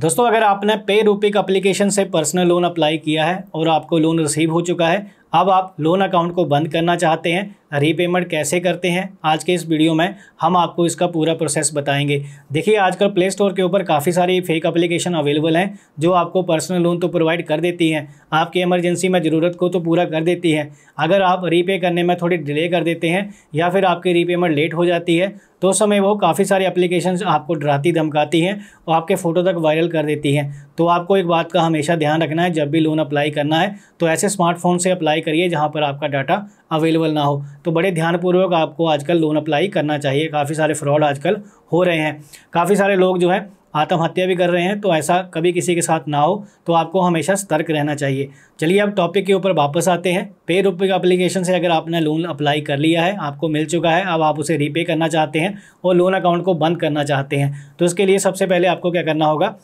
दोस्तों अगर आपने पे रूपिक अप्लीकेशन से पर्सनल लोन अप्लाई किया है और आपको लोन रिसीव हो चुका है अब आप लोन अकाउंट को बंद करना चाहते हैं रीपेमेंट कैसे करते हैं आज के इस वीडियो में हम आपको इसका पूरा प्रोसेस बताएंगे देखिए आजकल प्ले स्टोर के ऊपर काफ़ी सारी फेक एप्लीकेशन अवेलेबल हैं जो आपको पर्सनल लोन तो प्रोवाइड कर देती हैं आपकी इमरजेंसी में ज़रूरत को तो पूरा कर देती है अगर आप रीपे करने में थोड़ी डिले कर देते हैं या फिर आपकी रीपेमेंट लेट हो जाती है तो उस समय वो काफ़ी सारी एप्लीकेशन आपको डराती धमकाती हैं और आपके फ़ोटो तक वायरल कर देती हैं तो आपको एक बात का हमेशा ध्यान रखना है जब भी लोन अप्लाई करना है तो ऐसे स्मार्टफोन से अप्लाई अप्लाई करिए जहाँ पर आपका डाटा अवेलेबल ना हो तो बड़े ध्यानपूर्वक आपको आजकल लोन अप्लाई करना चाहिए काफ़ी सारे फ्रॉड आजकल हो रहे हैं काफ़ी सारे लोग जो हैं आत्महत्या भी कर रहे हैं तो ऐसा कभी किसी के साथ ना हो तो आपको हमेशा सतर्क रहना चाहिए चलिए अब टॉपिक के ऊपर वापस आते हैं पे रुपये अप्लीकेशन से अगर आपने लोन अप्लाई कर लिया है आपको मिल चुका है अब आप उसे रीपे करना चाहते हैं और लोन अकाउंट को बंद करना चाहते हैं तो उसके लिए सबसे पहले आपको क्या करना होगा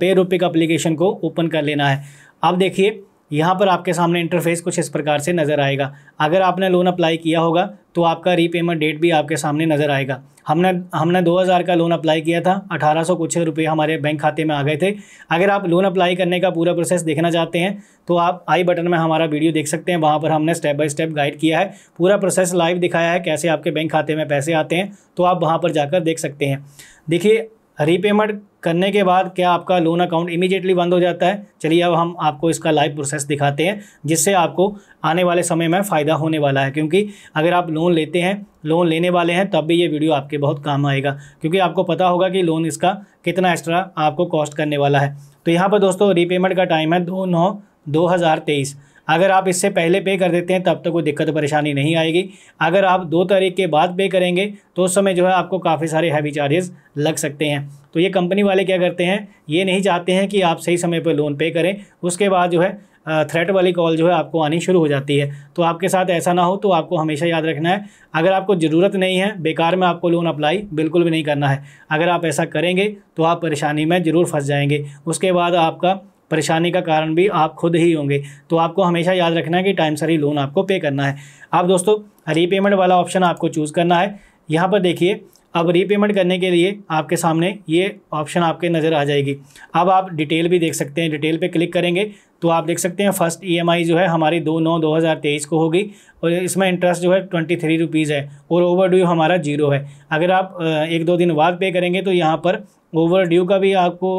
पे रुपये अप्लीकेशन को ओपन कर लेना है अब देखिए यहाँ पर आपके सामने इंटरफेस कुछ इस प्रकार से नज़र आएगा अगर आपने लोन अप्लाई किया होगा तो आपका रीपेमेंट डेट भी आपके सामने नज़र आएगा हमने हमने 2000 का लोन अप्लाई किया था 1800 कुछ रुपये हमारे बैंक खाते में आ गए थे अगर आप लोन अप्लाई करने का पूरा प्रोसेस देखना चाहते हैं तो आप आई बटन में हमारा वीडियो देख सकते हैं वहाँ पर हमने स्टेप बाय स्टेप गाइड किया है पूरा प्रोसेस लाइव दिखाया है कैसे आपके बैंक खाते में पैसे आते हैं तो आप वहाँ पर जाकर देख सकते हैं देखिए रीपेमेंट करने के बाद क्या आपका लोन अकाउंट इमीडिएटली बंद हो जाता है चलिए अब हम आपको इसका लाइव प्रोसेस दिखाते हैं जिससे आपको आने वाले समय में फ़ायदा होने वाला है क्योंकि अगर आप लोन लेते हैं लोन लेने वाले हैं तब भी ये वीडियो आपके बहुत काम आएगा क्योंकि आपको पता होगा कि लोन इसका कितना एक्स्ट्रा आपको कॉस्ट करने वाला है तो यहाँ पर दोस्तों रीपेमेंट का टाइम है दो नौ दो हज़ार तेईस अगर आप इससे पहले पे कर देते हैं तब तक तो कोई दिक्कत परेशानी नहीं आएगी अगर आप दो तारीख के बाद पे करेंगे तो उस समय जो है आपको काफ़ी सारे हैवी चार्जेस लग सकते हैं तो ये कंपनी वाले क्या करते हैं ये नहीं चाहते हैं कि आप सही समय पर लोन पे करें उसके बाद जो है थ्रेट वाली कॉल जो है आपको आनी शुरू हो जाती है तो आपके साथ ऐसा ना हो तो आपको हमेशा याद रखना है अगर आपको ज़रूरत नहीं है बेकार में आपको लोन अप्लाई बिल्कुल भी नहीं करना है अगर आप ऐसा करेंगे तो आप परेशानी में ज़रूर फंस जाएंगे उसके बाद आपका परेशानी का कारण भी आप खुद ही होंगे तो आपको हमेशा याद रखना है कि टाइम सर ही लोन आपको पे करना है अब दोस्तों रीपेमेंट वाला ऑप्शन आपको चूज़ करना है यहाँ पर देखिए अब रीपेमेंट करने के लिए आपके सामने ये ऑप्शन आपके नज़र आ जाएगी अब आप डिटेल भी देख सकते हैं डिटेल पे क्लिक करेंगे तो आप देख सकते हैं फर्स्ट ईएमआई e जो है हमारी दो नौ दो हज़ार तेईस को होगी और इसमें इंटरेस्ट जो है ट्वेंटी थ्री रुपीज़ है और ओवर ड्यू हमारा जीरो है अगर आप एक दो दिन बाद पे करेंगे तो यहाँ पर ओवर ड्यू का भी आपको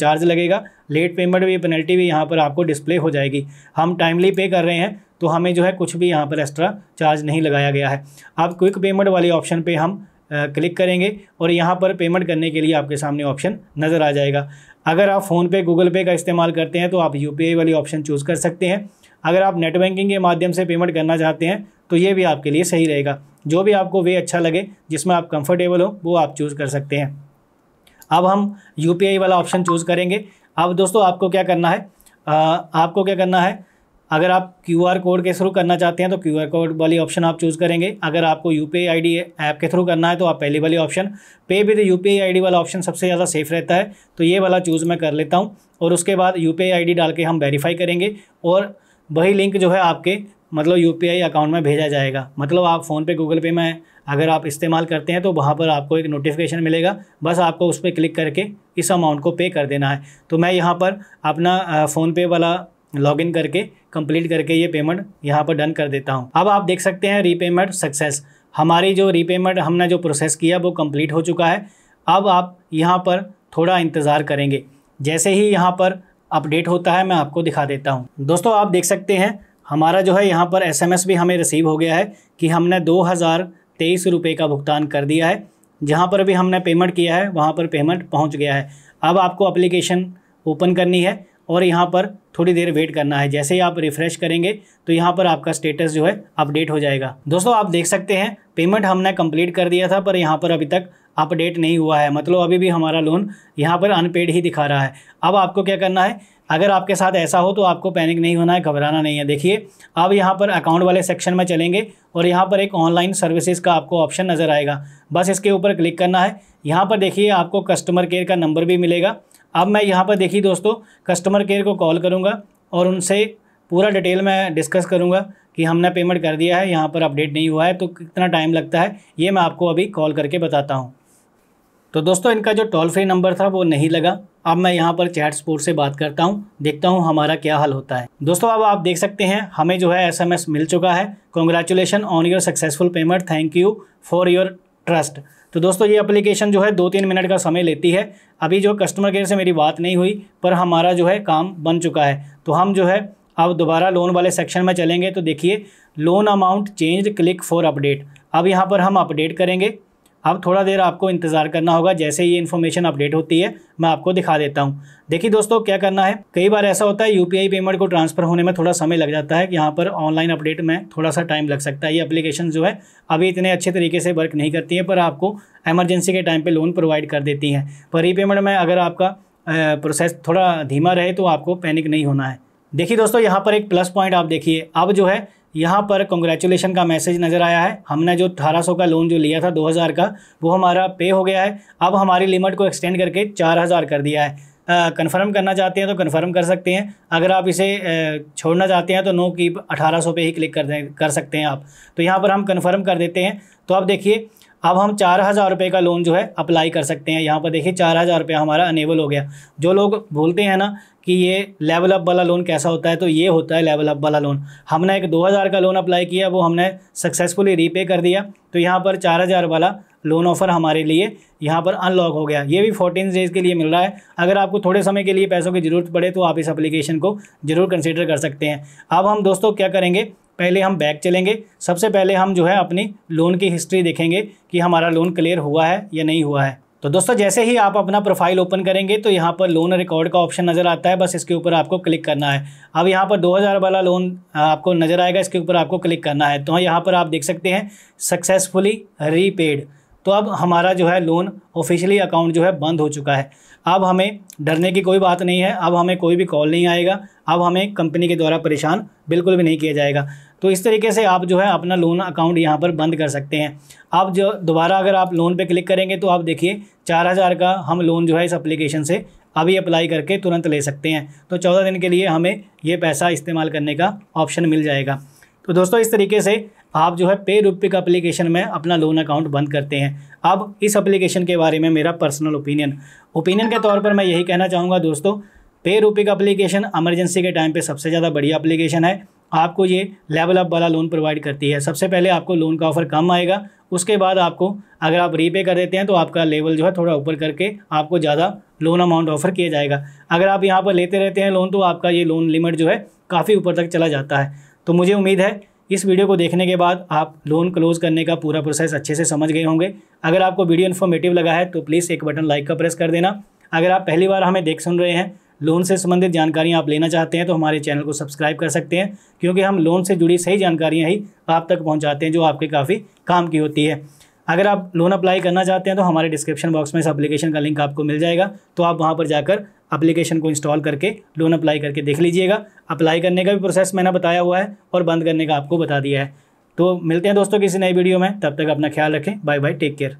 चार्ज लगेगा लेट पेमेंट भी पेनल्टी भी यहाँ पर आपको डिस्प्ले हो जाएगी हम टाइमली पे कर रहे हैं तो हमें जो है कुछ भी यहाँ पर एक्स्ट्रा चार्ज नहीं लगाया गया है आप क्विक पेमेंट वाले ऑप्शन पे हम क्लिक करेंगे और यहाँ पर पेमेंट करने के लिए आपके सामने ऑप्शन नज़र आ जाएगा अगर आप फ़ोनपे गूगल पे का इस्तेमाल करते हैं तो आप यू वाली ऑप्शन चूज़ कर सकते हैं अगर आप नेट बैंकिंग के माध्यम से पेमेंट करना चाहते हैं तो ये भी आपके लिए सही रहेगा जो भी आपको वे अच्छा लगे जिसमें आप कंफर्टेबल हो वो आप चूज़ कर सकते हैं अब हम यू वाला ऑप्शन चूज़ करेंगे अब दोस्तों आपको क्या करना है आ, आपको क्या करना है अगर आप क्यू आर कोड के थ्रू करना चाहते हैं तो क्यू आर कोड वाली ऑप्शन आप चूज़ करेंगे अगर आपको U P I D app के थ्रू करना है तो आप पहली वाली ऑप्शन पे with U P I D वाला ऑप्शन सबसे ज़्यादा सेफ रहता है तो ये वाला चूज़ मैं कर लेता हूँ और उसके बाद यू पी आई डी डाल के हम वेरीफाई करेंगे और वही लिंक जो है आपके मतलब यू पी आई अकाउंट में भेजा जाएगा मतलब आप फ़ोनपे गूगल पे में अगर आप इस्तेमाल करते हैं तो वहाँ पर आपको एक नोटिफिकेशन मिलेगा बस आपको उस पर क्लिक करके इस अमाउंट को पे कर देना है तो मैं यहाँ पर अपना फ़ोनपे वाला लॉगिन करके कंप्लीट करके ये पेमेंट यहाँ पर डन कर देता हूँ अब आप देख सकते हैं रीपेमेंट सक्सेस हमारी जो रीपेमेंट हमने जो प्रोसेस किया वो कंप्लीट हो चुका है अब आप यहाँ पर थोड़ा इंतज़ार करेंगे जैसे ही यहाँ पर अपडेट होता है मैं आपको दिखा देता हूँ दोस्तों आप देख सकते हैं हमारा जो है यहाँ पर एसएमएस भी हमें रिसीव हो गया है कि हमने दो हज़ार तेईस रुपये का भुगतान कर दिया है जहाँ पर भी हमने पेमेंट किया है वहाँ पर पेमेंट पहुँच गया है अब आपको अप्लीकेशन ओपन करनी है और यहाँ पर थोड़ी देर वेट करना है जैसे ही आप रिफ़्रेश करेंगे तो यहाँ पर आपका स्टेटस जो है अपडेट हो जाएगा दोस्तों आप देख सकते हैं पेमेंट हमने कंप्लीट कर दिया था पर यहाँ पर अभी तक अपडेट नहीं हुआ है मतलब अभी भी हमारा लोन यहाँ पर अनपेड ही दिखा रहा है अब आपको क्या करना है अगर आपके साथ ऐसा हो तो आपको पैनिक नहीं होना है घबराना नहीं है देखिए आप यहाँ पर अकाउंट वाले सेक्शन में चलेंगे और यहाँ पर एक ऑनलाइन सर्विसेज का आपको ऑप्शन नज़र आएगा बस इसके ऊपर क्लिक करना है यहाँ पर देखिए आपको कस्टमर केयर का नंबर भी मिलेगा अब मैं यहाँ पर देखिए दोस्तों कस्टमर केयर को कॉल करूँगा और उनसे पूरा डिटेल में डिस्कस करूँगा कि हमने पेमेंट कर दिया है यहाँ पर अपडेट नहीं हुआ है तो कितना टाइम लगता है ये मैं आपको अभी कॉल करके बताता हूँ तो दोस्तों इनका जो टोल फ्री नंबर था वो नहीं लगा अब मैं यहाँ पर चैट सपोर्ट से बात करता हूँ देखता हूँ हमारा क्या हल होता है दोस्तों अब आप देख सकते हैं हमें जो है एसएमएस मिल चुका है congratulation on your successful payment thank you for your trust तो दोस्तों ये एप्लीकेशन जो है दो तीन मिनट का समय लेती है अभी जो कस्टमर केयर से मेरी बात नहीं हुई पर हमारा जो है काम बन चुका है तो हम जो है अब दोबारा लोन वाले सेक्शन में चलेंगे तो देखिए loan amount change click for update अब यहाँ पर हम अपडेट करेंगे अब थोड़ा देर आपको इंतज़ार करना होगा जैसे ये इन्फॉर्मेशन अपडेट होती है मैं आपको दिखा देता हूँ देखिए दोस्तों क्या करना है कई बार ऐसा होता है यूपीआई पेमेंट को ट्रांसफ़र होने में थोड़ा समय लग जाता है यहाँ पर ऑनलाइन अपडेट में थोड़ा सा टाइम लग सकता है ये एप्लीकेशन जो है अभी इतने अच्छे तरीके से वर्क नहीं करती है पर आपको एमरजेंसी के टाइम पर लोन प्रोवाइड कर देती हैं पर ई पेमेंट में अगर आपका प्रोसेस थोड़ा धीमा रहे तो आपको पैनिक नहीं होना है देखिए दोस्तों यहाँ पर एक प्लस पॉइंट आप देखिए अब जो है यहाँ पर कॉन्ग्रेचुलेसन का मैसेज नज़र आया है हमने जो 1800 का लोन जो लिया था 2000 का वो हमारा पे हो गया है अब हमारी लिमिट को एक्सटेंड करके 4000 कर दिया है कंफर्म करना चाहते हैं तो कंफर्म कर सकते हैं अगर आप इसे छोड़ना चाहते हैं तो नो अठारह 1800 पे ही क्लिक कर दें कर सकते हैं आप तो यहाँ पर हम कन्फर्म कर देते हैं तो आप देखिए अब हम चार हज़ार रुपये का लोन जो है अप्लाई कर सकते हैं यहाँ पर देखिए चार हज़ार रुपया हमारा अनेबल हो गया जो लोग भूलते हैं ना कि ये लेवल अप वाला लोन कैसा होता है तो ये होता है लेवल अप वाला लोन हमने एक 2000 का लोन अप्लाई किया वो हमने सक्सेसफुली रीपे कर दिया तो यहाँ पर 4000 वाला लोन ऑफ़र हमारे लिए यहाँ पर अनलॉक हो गया ये भी 14 डेज़ के लिए मिल रहा है अगर आपको थोड़े समय के लिए पैसों की ज़रूरत पड़े तो आप इस अप्लीकेशन को ज़रूर कंसिडर कर सकते हैं अब हम दोस्तों क्या करेंगे पहले हम बैक चलेंगे सबसे पहले हम जो है अपनी लोन की हिस्ट्री देखेंगे कि हमारा लोन क्लियर हुआ है या नहीं हुआ है तो दोस्तों जैसे ही आप अपना प्रोफाइल ओपन करेंगे तो यहाँ पर लोन रिकॉर्ड का ऑप्शन नज़र आता है बस इसके ऊपर आपको क्लिक करना है अब यहाँ पर 2000 वाला लोन आपको नज़र आएगा इसके ऊपर आपको क्लिक करना है तो यहाँ पर आप देख सकते हैं सक्सेसफुली रीपेड तो अब हमारा जो है लोन ऑफिशियली अकाउंट जो है बंद हो चुका है अब हमें डरने की कोई बात नहीं है अब हमें कोई भी कॉल नहीं आएगा अब हमें कंपनी के द्वारा परेशान बिल्कुल भी नहीं किया जाएगा तो इस तरीके से आप जो है अपना लोन अकाउंट यहाँ पर बंद कर सकते हैं आप जो दोबारा अगर आप लोन पे क्लिक करेंगे तो आप देखिए चार हज़ार का हम लोन जो है इस एप्लीकेशन से अभी अप्लाई करके तुरंत ले सकते हैं तो चौदह दिन के लिए हमें ये पैसा इस्तेमाल करने का ऑप्शन मिल जाएगा तो दोस्तों इस तरीके से आप जो है पे रुपिक अप्लीकेशन में अपना लोन अकाउंट बंद करते हैं अब इस अप्लीकेशन के बारे में मेरा पर्सनल ओपिनियन ओपिनियन के तौर पर मैं यही कहना चाहूँगा दोस्तों पे रूपिक अप्लीकेशन एमरजेंसी के टाइम पे सबसे ज़्यादा बढ़िया अप्लीकेशन है आपको ये लेवल अप वाला लोन प्रोवाइड करती है सबसे पहले आपको लोन का ऑफर कम आएगा उसके बाद आपको अगर आप रीपे कर देते हैं तो आपका लेवल जो है थोड़ा ऊपर करके आपको ज़्यादा लोन अमाउंट ऑफर किया जाएगा अगर आप यहाँ पर लेते रहते हैं लोन तो आपका ये लोन लिमिट जो है काफ़ी ऊपर तक चला जाता है तो मुझे उम्मीद है इस वीडियो को देखने के बाद आप लोन क्लोज़ करने का पूरा प्रोसेस अच्छे से समझ गए होंगे अगर आपको वीडियो इन्फॉर्मेटिव लगा है तो प्लीज़ एक बटन लाइक का प्रेस कर देना अगर आप पहली बार हमें देख सुन रहे हैं लोन से संबंधित जानकारियाँ आप लेना चाहते हैं तो हमारे चैनल को सब्सक्राइब कर सकते हैं क्योंकि हम लोन से जुड़ी सही जानकारियाँ ही आप तक पहुँचाते हैं जो आपके काफ़ी काम की होती है अगर आप लोन अप्लाई करना चाहते हैं तो हमारे डिस्क्रिप्शन बॉक्स में इस अप्लीकेशन का लिंक आपको मिल जाएगा तो आप वहाँ पर जाकर अप्लीकेशन को इंस्टॉल करके लोन अप्लाई करके देख लीजिएगा अप्लाई करने का भी प्रोसेस मैंने बताया हुआ है और बंद करने का आपको बता दिया है तो मिलते हैं दोस्तों किसी नई वीडियो में तब तक अपना ख्याल रखें बाय बाय टेक केयर